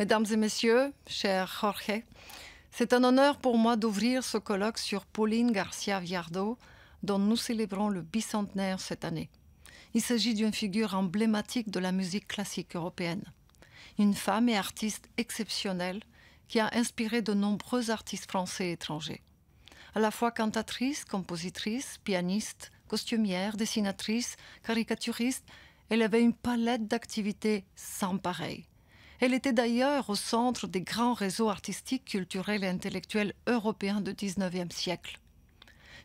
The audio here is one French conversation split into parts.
Mesdames et messieurs, cher Jorge, c'est un honneur pour moi d'ouvrir ce colloque sur Pauline Garcia Viardo, dont nous célébrons le bicentenaire cette année. Il s'agit d'une figure emblématique de la musique classique européenne. Une femme et artiste exceptionnelle qui a inspiré de nombreux artistes français et étrangers. À la fois cantatrice, compositrice, pianiste, costumière, dessinatrice, caricaturiste, elle avait une palette d'activités sans pareille. Elle était d'ailleurs au centre des grands réseaux artistiques, culturels et intellectuels européens du XIXe siècle.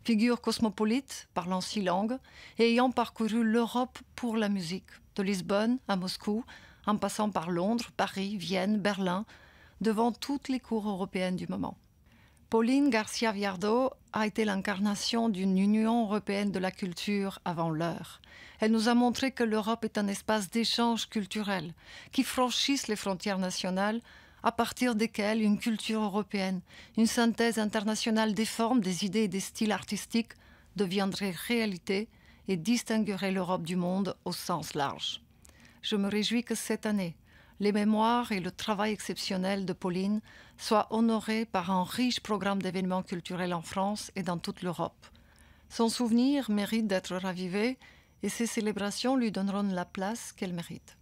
Figure cosmopolite, parlant six langues et ayant parcouru l'Europe pour la musique, de Lisbonne à Moscou, en passant par Londres, Paris, Vienne, Berlin, devant toutes les cours européennes du moment. Pauline Garcia Viardot a été l'incarnation d'une Union européenne de la culture avant l'heure. Elle nous a montré que l'Europe est un espace d'échange culturel qui franchissent les frontières nationales à partir desquelles une culture européenne, une synthèse internationale des formes, des idées et des styles artistiques deviendrait réalité et distinguerait l'Europe du monde au sens large. Je me réjouis que cette année, les mémoires et le travail exceptionnel de Pauline soient honorés par un riche programme d'événements culturels en France et dans toute l'Europe. Son souvenir mérite d'être ravivé et ses célébrations lui donneront la place qu'elle mérite.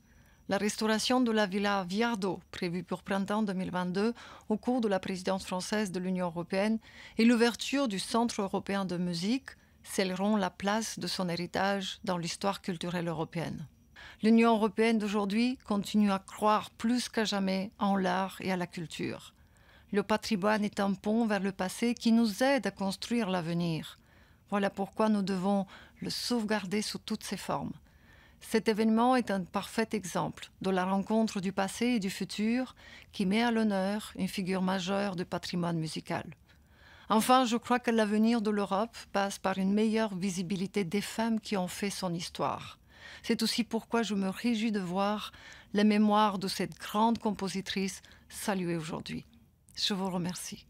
La restauration de la villa Viardo, prévue pour printemps 2022 au cours de la présidence française de l'Union européenne, et l'ouverture du Centre européen de musique scelleront la place de son héritage dans l'histoire culturelle européenne. L'Union européenne d'aujourd'hui continue à croire plus qu'à jamais en l'art et à la culture. Le patrimoine est un pont vers le passé qui nous aide à construire l'avenir. Voilà pourquoi nous devons le sauvegarder sous toutes ses formes. Cet événement est un parfait exemple de la rencontre du passé et du futur qui met à l'honneur une figure majeure du patrimoine musical. Enfin, je crois que l'avenir de l'Europe passe par une meilleure visibilité des femmes qui ont fait son histoire. C'est aussi pourquoi je me réjouis de voir la mémoire de cette grande compositrice saluée aujourd'hui. Je vous remercie.